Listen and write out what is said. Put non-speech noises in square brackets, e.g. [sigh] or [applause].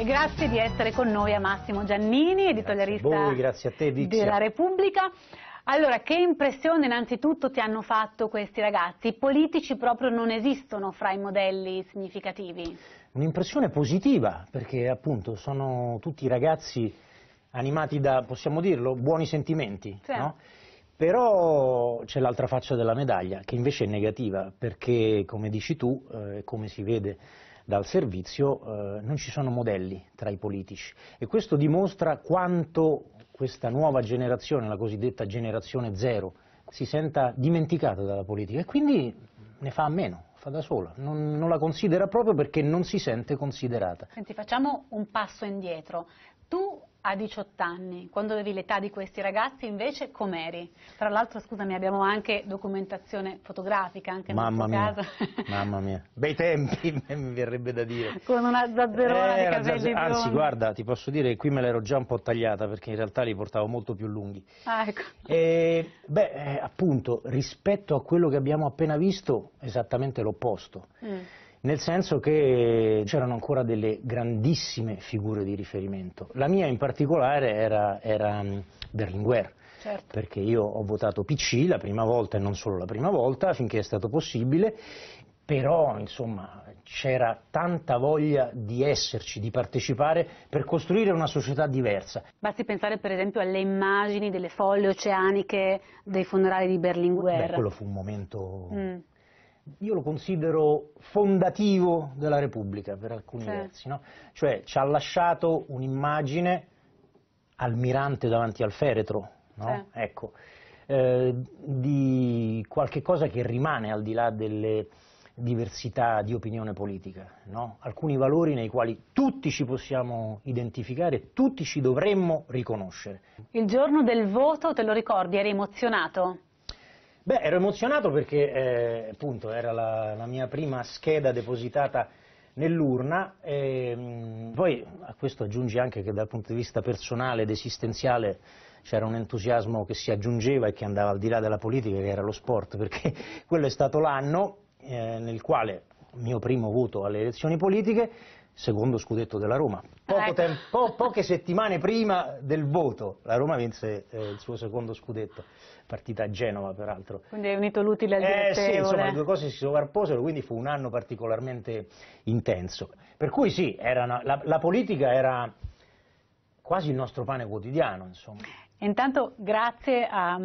E grazie di essere con noi a Massimo Giannini, editorialista grazie voi, grazie te, della Repubblica. Allora, che impressione innanzitutto ti hanno fatto questi ragazzi? I politici proprio non esistono fra i modelli significativi. Un'impressione positiva, perché appunto sono tutti ragazzi animati da, possiamo dirlo, buoni sentimenti, sì. no? Però c'è l'altra faccia della medaglia, che invece è negativa, perché come dici tu, eh, come si vede dal servizio, eh, non ci sono modelli tra i politici e questo dimostra quanto questa nuova generazione, la cosiddetta generazione zero, si senta dimenticata dalla politica e quindi ne fa a meno, fa da sola, non, non la considera proprio perché non si sente considerata. Senti, facciamo un passo indietro. Tu a 18 anni, quando avevi l'età di questi ragazzi invece com'eri? Tra l'altro scusami abbiamo anche documentazione fotografica anche Mamma nel mia. caso. [laughs] Mamma mia, bei tempi [laughs] mi verrebbe da dire. Con una zazzerona eh, di capelli zazz... Anzi buoni. guarda ti posso dire che qui me l'ero già un po' tagliata perché in realtà li portavo molto più lunghi. Ah, ecco. e, beh eh, appunto rispetto a quello che abbiamo appena visto esattamente l'opposto. Mm nel senso che c'erano ancora delle grandissime figure di riferimento. La mia in particolare era, era mm, Berlinguer. Certo. perché io ho votato PC la prima volta e non solo la prima volta, finché è stato possibile, però insomma c'era tanta voglia di esserci, di partecipare per costruire una società diversa. Basti pensare per esempio alle immagini delle folle oceaniche dei funerali di Berlinguer. Beh, quello fu un momento... Mm io lo considero fondativo della Repubblica per alcuni certo. versi, no? cioè ci ha lasciato un'immagine almirante davanti al feretro, no? certo. ecco, eh, di qualche cosa che rimane al di là delle diversità di opinione politica, no? alcuni valori nei quali tutti ci possiamo identificare, tutti ci dovremmo riconoscere. Il giorno del voto, te lo ricordi, eri emozionato? Beh, ero emozionato perché eh, appunto era la, la, mia prima scheda depositata nell'urna, ehm, poi a questo aggiungi anche che dal punto di vista personale ed esistenziale c'era un entusiasmo che si aggiungeva e che andava al di là della politica, che era lo sport, perché [laughs] quello è stato l'anno eh, nel quale mio primo voto alle elezioni politiche, secondo scudetto della Roma. Ecco. Tempo, poche settimane prima del voto la Roma vinse eh, il suo secondo scudetto, partita a Genova peraltro. Quindi è unito l'utile al direttevole. Eh sì, insomma le due cose si sovrapposero, quindi fu un anno particolarmente intenso. Per cui sì, una, la, la, politica era quasi il nostro pane quotidiano, insomma. Intanto grazie a